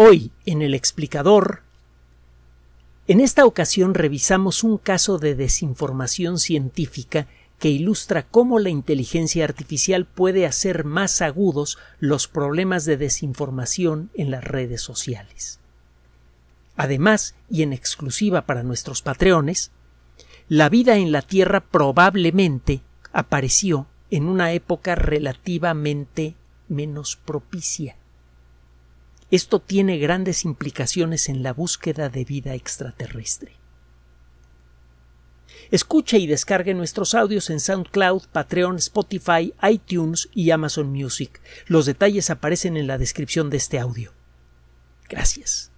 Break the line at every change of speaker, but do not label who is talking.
Hoy, en el explicador, en esta ocasión revisamos un caso de desinformación científica que ilustra cómo la inteligencia artificial puede hacer más agudos los problemas de desinformación en las redes sociales. Además, y en exclusiva para nuestros patreones, la vida en la Tierra probablemente apareció en una época relativamente menos propicia. Esto tiene grandes implicaciones en la búsqueda de vida extraterrestre. Escuche y descargue nuestros audios en SoundCloud, Patreon, Spotify, iTunes y Amazon Music. Los detalles aparecen en la descripción de este audio. Gracias.